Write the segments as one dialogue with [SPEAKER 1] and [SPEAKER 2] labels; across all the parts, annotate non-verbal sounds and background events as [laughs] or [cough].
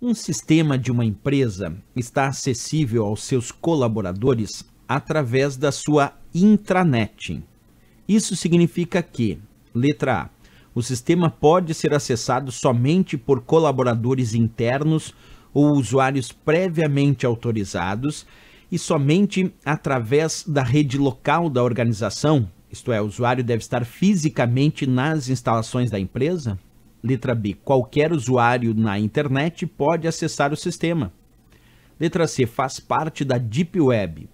[SPEAKER 1] Um sistema de uma empresa está acessível aos seus colaboradores através da sua intranet. Isso significa que, letra A, o sistema pode ser acessado somente por colaboradores internos ou usuários previamente autorizados e somente através da rede local da organização, isto é, o usuário deve estar fisicamente nas instalações da empresa. Letra B. Qualquer usuário na internet pode acessar o sistema. Letra C. Faz parte da Deep Web.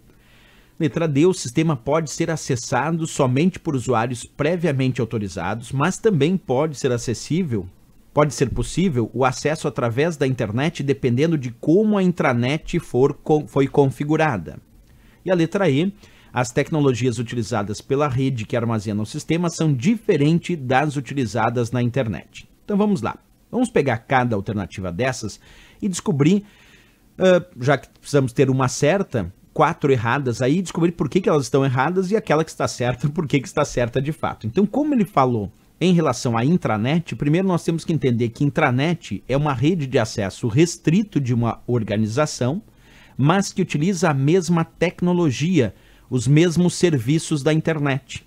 [SPEAKER 1] Letra D. O sistema pode ser acessado somente por usuários previamente autorizados, mas também pode ser acessível, pode ser possível o acesso através da internet dependendo de como a intranet for, foi configurada. E a letra E. As tecnologias utilizadas pela rede que armazena o sistema são diferentes das utilizadas na internet. Então vamos lá. Vamos pegar cada alternativa dessas e descobrir, uh, já que precisamos ter uma certa, quatro erradas aí, descobrir por que, que elas estão erradas e aquela que está certa, [laughs] por que, que está certa de fato. Então, como ele falou em relação à intranet, primeiro nós temos que entender que intranet é uma rede de acesso restrito de uma organização, mas que utiliza a mesma tecnologia, os mesmos serviços da internet.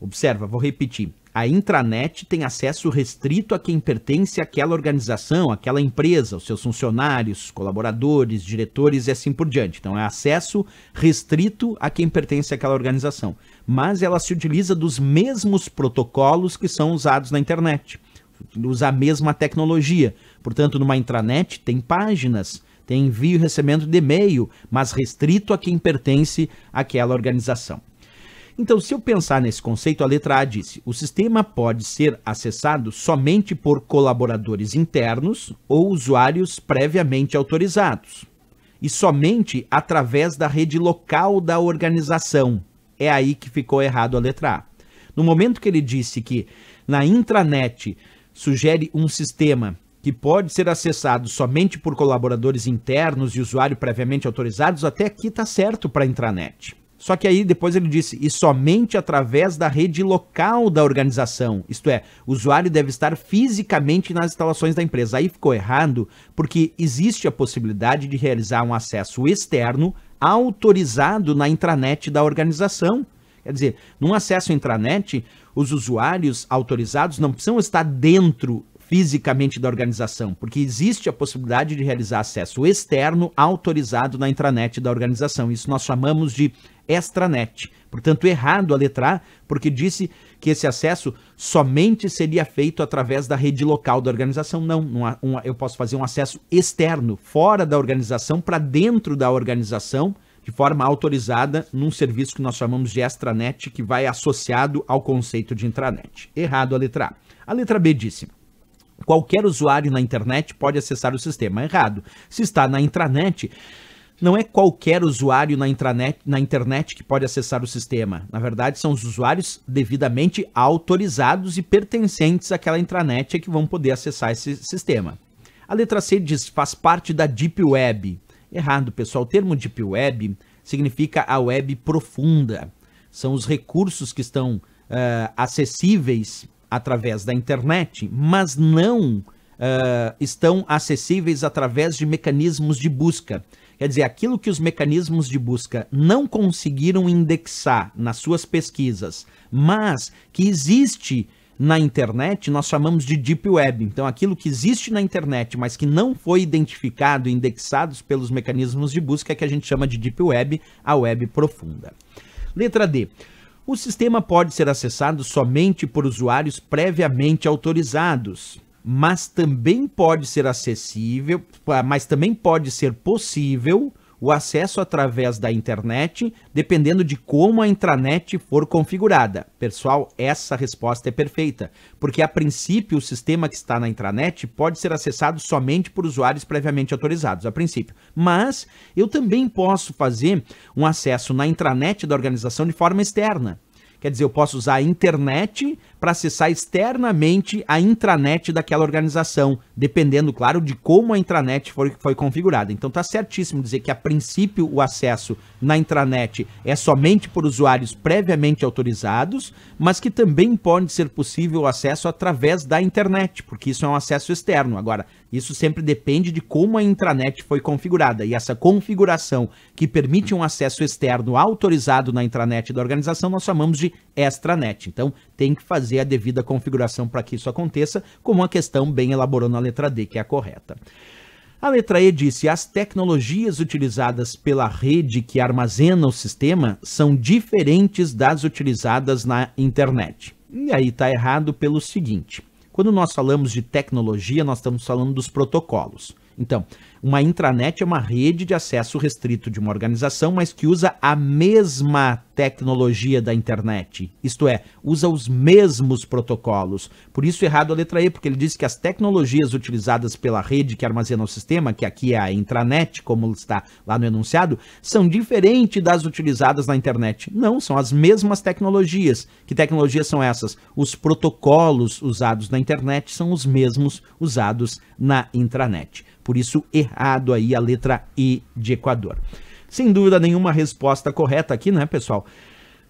[SPEAKER 1] Observa, vou repetir a intranet tem acesso restrito a quem pertence àquela organização, àquela empresa, os seus funcionários, colaboradores, diretores e assim por diante. Então é acesso restrito a quem pertence àquela organização. Mas ela se utiliza dos mesmos protocolos que são usados na internet. Usa a mesma tecnologia. Portanto, numa intranet tem páginas, tem envio e recebimento de e-mail, mas restrito a quem pertence àquela organização. Então, se eu pensar nesse conceito, a letra A disse: o sistema pode ser acessado somente por colaboradores internos ou usuários previamente autorizados, e somente através da rede local da organização. É aí que ficou errado a letra A. No momento que ele disse que na intranet sugere um sistema que pode ser acessado somente por colaboradores internos e usuário previamente autorizados, até aqui está certo para a intranet. Só que aí depois ele disse, e somente através da rede local da organização, isto é, o usuário deve estar fisicamente nas instalações da empresa. Aí ficou errado, porque existe a possibilidade de realizar um acesso externo autorizado na intranet da organização. Quer dizer, num acesso intranet, os usuários autorizados não precisam estar dentro fisicamente da organização, porque existe a possibilidade de realizar acesso externo autorizado na intranet da organização. Isso nós chamamos de extranet. Portanto, errado a letra porque disse que esse acesso somente seria feito através da rede local da organização. Não, eu posso fazer um acesso externo, fora da organização, para dentro da organização, de forma autorizada, num serviço que nós chamamos de extranet, que vai associado ao conceito de intranet. Errado a letra A. A letra B disse. Qualquer usuário na internet pode acessar o sistema. Errado. Se está na intranet, não é qualquer usuário na, intranet, na internet que pode acessar o sistema. Na verdade, são os usuários devidamente autorizados e pertencentes àquela intranet que vão poder acessar esse sistema. A letra C diz faz parte da Deep Web. Errado, pessoal. O termo Deep Web significa a web profunda. São os recursos que estão uh, acessíveis através da internet, mas não Uh, estão acessíveis através de mecanismos de busca. Quer dizer, aquilo que os mecanismos de busca não conseguiram indexar nas suas pesquisas, mas que existe na internet, nós chamamos de Deep Web. Então, aquilo que existe na internet, mas que não foi identificado, indexado pelos mecanismos de busca, é que a gente chama de Deep Web, a web profunda. Letra D. O sistema pode ser acessado somente por usuários previamente autorizados, mas também pode ser acessível, mas também pode ser possível o acesso através da internet, dependendo de como a intranet for configurada. Pessoal, essa resposta é perfeita, porque a princípio o sistema que está na intranet pode ser acessado somente por usuários previamente autorizados, a princípio. Mas eu também posso fazer um acesso na intranet da organização de forma externa. Quer dizer, eu posso usar a internet para acessar externamente a intranet daquela organização, dependendo, claro, de como a intranet foi, foi configurada. Então tá certíssimo dizer que a princípio o acesso na intranet é somente por usuários previamente autorizados, mas que também pode ser possível o acesso através da internet, porque isso é um acesso externo. Agora, isso sempre depende de como a intranet foi configurada, e essa configuração que permite um acesso externo autorizado na intranet da organização nós chamamos de extranet. Então, tem que fazer a devida configuração para que isso aconteça, como a questão bem elaborou na letra D, que é a correta. A letra E disse: as tecnologias utilizadas pela rede que armazena o sistema são diferentes das utilizadas na internet. E aí está errado pelo seguinte. Quando nós falamos de tecnologia, nós estamos falando dos protocolos. Então, uma intranet é uma rede de acesso restrito de uma organização, mas que usa a mesma tecnologia da internet. Isto é, usa os mesmos protocolos. Por isso, errado a letra E, porque ele diz que as tecnologias utilizadas pela rede que armazena o sistema, que aqui é a intranet, como está lá no enunciado, são diferentes das utilizadas na internet. Não, são as mesmas tecnologias. Que tecnologias são essas? Os protocolos usados na internet são os mesmos usados na intranet. Por isso, errado aí a letra E de Equador. Sem dúvida nenhuma resposta correta aqui, né, pessoal?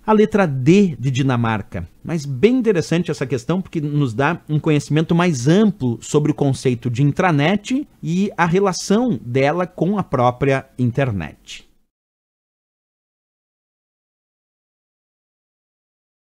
[SPEAKER 1] A letra D de Dinamarca. Mas bem interessante essa questão, porque nos dá um conhecimento mais amplo sobre o conceito de intranet e a relação dela com a própria internet.